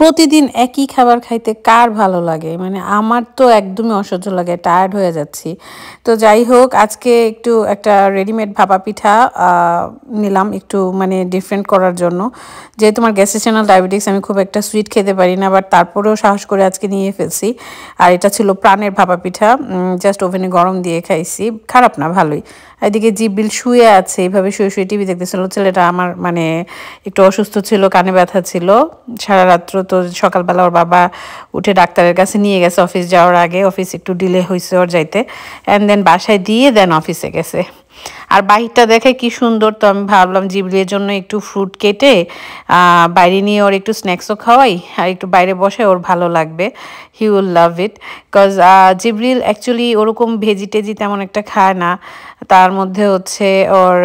প্রতিদিন একই খাবার খাইতে কার ভালো লাগে মানে আমার তো একদমই অসহ্য লাগে টায়ার্ড হয়ে যাচ্ছি তো যাই হোক আজকে একটু একটা রেডিমেড ভাপা পিঠা নিলাম একটু মানে ডিফারেন্ট করার জন্য যেহেতু আমার গ্যাসেশনাল ডায়াবেটিস আমি খুব একটা সুইট খেতে পারি না বাট তারপরেও সাহস করে আজকে নিয়ে ফেলছি আর এটা ছিল প্রাণের ভাপা পিঠা জাস্ট ওভেনে গরম দিয়ে খাইছি খারাপ না ভালোই এদিকে জিবিল শুয়ে আছে এইভাবে শুয়ে শুয়ে টিভি দেখতেছিল ছেলেটা আমার মানে একটু অসুস্থ ছিল কানে ব্যথা ছিল সারা রাত্র তো সকালবেলা ওর বাবা উঠে ডাক্তারের কাছে নিয়ে গেছে অফিস যাওয়ার আগে অফিস একটু ডিলে হয়েছে ওর যাইতে অ্যান্ড দেন বাসায় দিয়ে দেন অফিসে গেছে আর বাহিরটা দেখে কি সুন্দর তো আমি ভাবলাম জিবলির জন্য একটু ফ্রুট কেটে বাইরে নিয়ে ওর একটু স্ন্যাক্সও খাওয়াই আর একটু বাইরে বসে ওর ভালো লাগবে he will love it because জিবরিল অ্যাকচুয়ালি ওরকম ভেজিটেজি তেমন একটা খায় না তার মধ্যে হচ্ছে ওর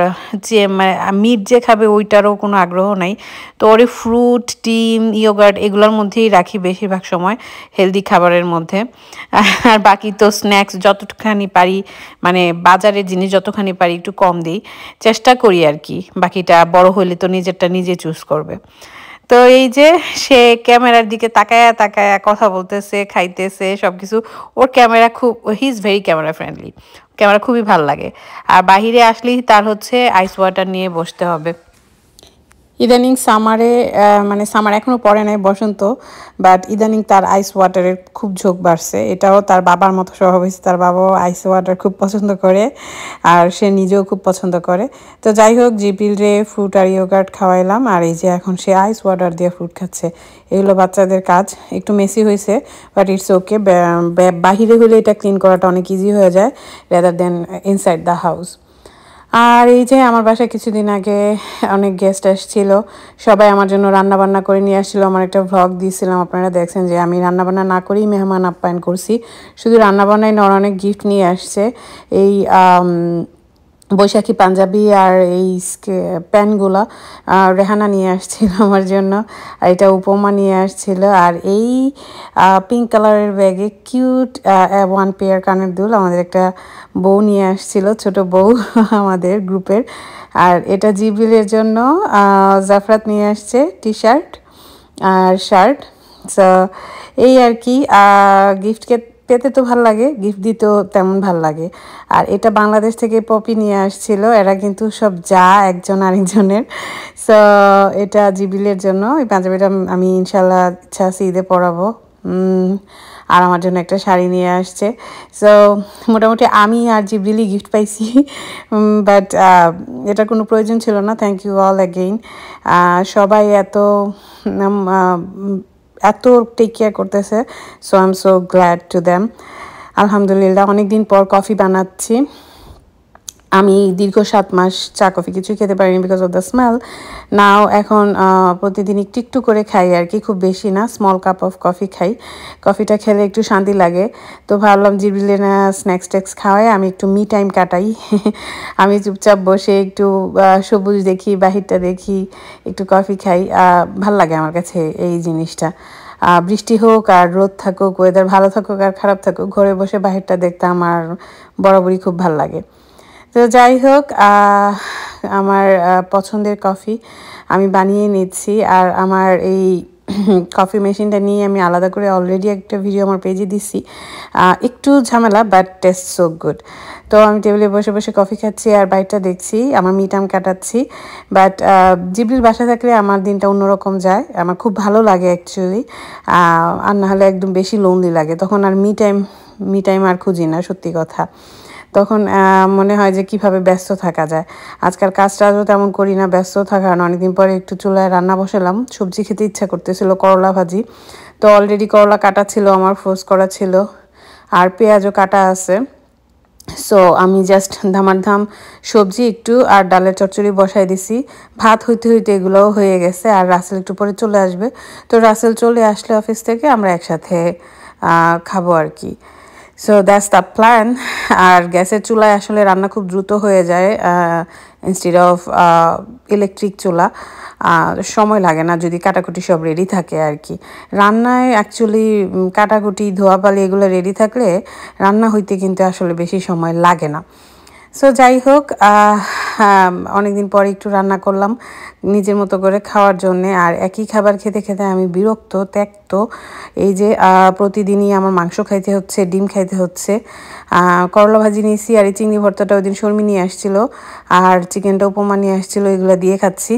যে মিট মানে, যে খাবে ওইটারও কোনো আগ্রহ নাই তো ওর ফ্রুট ডিম ইয়োগার্ট এগুলোর মধ্যেই রাখি বেশিরভাগ সময় হেলদি খাবারের মধ্যে আর বাকি তো স্ন্যাক্স যতখানি পারি মানে বাজারের জিনিস যতখানি পারি একটু কম দিই চেষ্টা করি আর কি বাকিটা বড় হলে তো নিজেরটা নিজে চুজ করবে তো এই যে সে ক্যামেরার দিকে তাকায়া তাকায়া কথা বলতেছে খাইতেছে সব কিছু ওর ক্যামেরা খুব he is very camera friendly camera খুবই ভাল লাগে আর বাহিরে আসলেই তার হচ্ছে আইস ওয়াটার নিয়ে বসতে হবে ইদানিং সামারে মানে সামার এখনও পরে নাই বসন্ত বাট ইদানিং তার আইস ওয়াটারের খুব ঝোঁক বাড়ছে এটাও তার বাবার মতো স্বভাব হয়েছে তার বাবাও আইস ওয়াটার খুব পছন্দ করে আর সে নিজেও খুব পছন্দ করে তো যাই হোক জিপিল রে ফ্রুট আর ইয়োগার্ট খাওয়াইলাম আর এই যে এখন সে আইস ওয়াটার দিয়ে ফ্রুট খাচ্ছে এগুলো বাচ্চাদের কাজ একটু মেসি হয়েছে বাট ইটস ওকে বাহিরে হলে এটা ক্লিন করাটা অনেক ইজি হয়ে যায় rather than inside the house আর এই যে আমার বাসায় কিছুদিন আগে অনেক গেস্ট আসছিল সবাই আমার জন্য রান্না বান্না করে নিয়ে আসছিল আমার একটা ভ্লগ দিয়েছিলাম আপনারা দেখছেন যে আমি রান্না বান্না না করেই মেহমান আপ্যায়ন করছি শুধু রান্নাবান্নায় নর অনেক গিফট নিয়ে আসছে এই বৈশাখী পাঞ্জাবি আর এই প্যানগুলা রেহানা নিয়ে আসছিল আমার জন্য এটা উপমা নিয়ে আসছিল আর এই পিঙ্ক কালারের ব্যাগে কিউট ওয়ান পেয়ার কানের দুল আমাদের একটা বউ নিয়ে আসছিল ছোট বউ আমাদের গ্রুপের আর এটা জিবিলের জন্য জাফরাত নিয়ে আসছে টি শার্ট আর শার্ট সো এই আর কি গিফটকে পেতে তো ভাল লাগে গিফট দিতেও তেমন ভাল লাগে আর এটা বাংলাদেশ থেকে পপি নিয়ে আসছিল এরা কিন্তু সব যা একজন আরেকজনের সো এটা জিবিলের জন্য এই পাঞ্জাবিটা আমি ইনশাল্লাহ ইচ্ছা আছে ঈদে পড়াবো আর আমার জন্য একটা শাড়ি নিয়ে আসছে সো মোটামুটি আমি আর জিবরিলি গিফট পাইছি বাট এটার কোনো প্রয়োজন ছিল না থ্যাংক ইউ অল অ্যাগেইন সবাই এত এত টেক কেয়ার করতেছে so I am so glad to them আলহামদুলিল্লাহ অনেকদিন পর কফি বানাচ্ছি আমি দীর্ঘ সাত মাস চা কফি কিছুই খেতে পারিনি because of the smell now এখন প্রতিদিন একটু একটু করে খাই আর কি খুব বেশি না স্মল কাপ অফ কফি খাই কফিটা খেলে একটু শান্তি লাগে তো ভাবলাম জিবিলেনা স্ন্যাক্স ট্যাক্স খাওয়ায় আমি একটু মি টাইম কাটাই আমি চুপচাপ বসে একটু সবুজ দেখি বাহিরটা দেখি একটু কফি খাই ভাল লাগে আমার কাছে এই জিনিসটা বৃষ্টি হোক আর রোদ থাকুক ওয়েদার ভালো থাকুক আর খারাপ থাকুক ঘরে বসে বাহিরটা দেখতে আমার বরাবরই খুব ভাল লাগে তো যাই হোক আমার পছন্দের কফি আমি বানিয়ে নিচ্ছি আর আমার এই কফি মেশিনটা নিয়ে আমি আলাদা করে অলরেডি একটা ভিডিও আমার পেজে দিছি একটু ঝামেলা বাট টেস্ট সো গুড তো আমি টেবিলে বসে বসে কফি খাচ্ছি আর বাইকটা দেখছি আমার মিটাম কাটাচ্ছি বাট জিবলির বাসা থাকলে আমার দিনটা অন্যরকম যায় আমার খুব ভালো লাগে অ্যাকচুয়ালি আর না হলে একদম বেশি লোনলি লাগে তখন আর মি টাইম মি টাইম আর খুঁজি না সত্যি কথা তখন মনে হয় যে কিভাবে ব্যস্ত থাকা যায় আজকাল কাজ টাজও তেমন করি না ব্যস্ত থাকা কারণ অনেকদিন পরে একটু চুলায় রান্না বসালাম সবজি খেতে ইচ্ছা করতেছিল করলা ভাজি তো অলরেডি করলা কাটা ছিল আমার ফোর্স করা ছিল আর পেঁয়াজও কাটা আছে সো আমি জাস্ট ধামার ধাম সবজি একটু আর ডালের চচ্চড়ি বসাই দিছি ভাত হইতে হইতে এগুলোও হয়ে গেছে আর রাসেল একটু পরে চলে আসবে তো রাসেল চলে আসলে অফিস থেকে আমরা একসাথে খাবো আর কি সো দ্যাটস দ্য প্ল্যান আর গ্যাসের চুলায় আসলে রান্না খুব দ্রুত হয়ে যায় ইনস্টিড অফ ইলেকট্রিক চুলা সময় লাগে না যদি কাটাকুটি সব রেডি থাকে আর কি রান্নায় অ্যাকচুয়ালি কাটাকুটি ধোয়াপালি এগুলো রেডি থাকলে রান্না হইতে কিন্তু আসলে বেশি সময় লাগে না সো যাই হোক অনেকদিন পরে একটু রান্না করলাম নিজের মতো করে খাওয়ার জন্যে আর একই খাবার খেতে খেতে আমি বিরক্ত ত্যাক্ত এই যে প্রতিদিনই আমার মাংস খাইতে হচ্ছে ডিম খাইতে হচ্ছে করলা ভাজি নিয়েছি আর এই চিংড়ি ভর্তাটা ওই দিন শর্মি নিয়ে আসছিল আর চিকেনটা উপমা নিয়ে আসছিলো এগুলো দিয়ে খাচ্ছি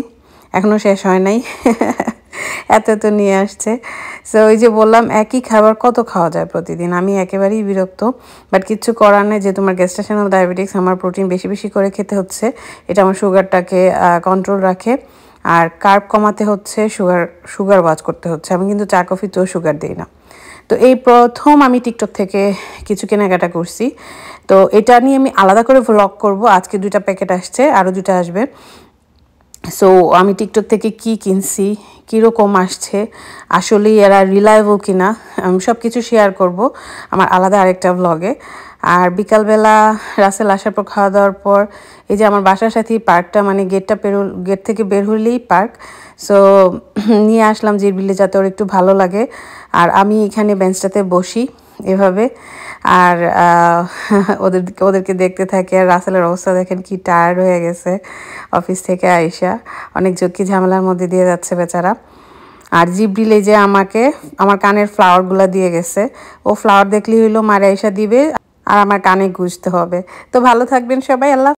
এখনও শেষ হয় নাই এত এত নিয়ে আসছে সো ওই যে বললাম একই খাবার কত খাওয়া যায় প্রতিদিন আমি একেবারেই বিরক্ত বাট কিছু করার নেই যে তোমার গ্যাস্ট্রেশনাল ডায়াবেটিস আমার প্রোটিন বেশি বেশি করে খেতে হচ্ছে এটা আমার সুগারটাকে কন্ট্রোল রাখে আর কার্ব কমাতে হচ্ছে সুগার সুগার ওয়াচ করতে হচ্ছে আমি কিন্তু চা কফি তো সুগার দিই না তো এই প্রথম আমি টিকটক থেকে কিছু কেনাকাটা করছি তো এটা নিয়ে আমি আলাদা করে ভ্লগ করব আজকে দুইটা প্যাকেট আসছে আরও দুটা আসবে সো আমি টিকটক থেকে কি কিনছি কীরকম আসছে আসলে এরা রিলায়েবল কিনা আমি সব কিছু শেয়ার করব আমার আলাদা আরেকটা ব্লগে আর বিকালবেলা রাসেল আসার পর খাওয়া দাওয়ার পর এই যে আমার বাসার সাথেই পার্কটা মানে গেটটা পেরো গেট থেকে বের হলেই পার্ক সো নিয়ে আসলাম যে বিলে যাতে ওর একটু ভালো লাগে আর আমি এখানে বেঞ্চটাতে বসি এভাবে আর ওদের ওদেরকে দেখতে থাকে আর রাসেলের অবস্থা দেখেন কি টায়ার্ড হয়ে গেছে অফিস থেকে আইসা অনেক ঝুঁকি ঝামেলার মধ্যে দিয়ে যাচ্ছে বেচারা আর জিপ এই যে আমাকে আমার কানের ফ্লাওয়ারগুলো দিয়ে গেছে ও ফ্লাওয়ার দেখলেই হইলো মারে আইসা দিবে আর আমার কানে গুঁজতে হবে তো ভালো থাকবেন সবাই আল্লাহ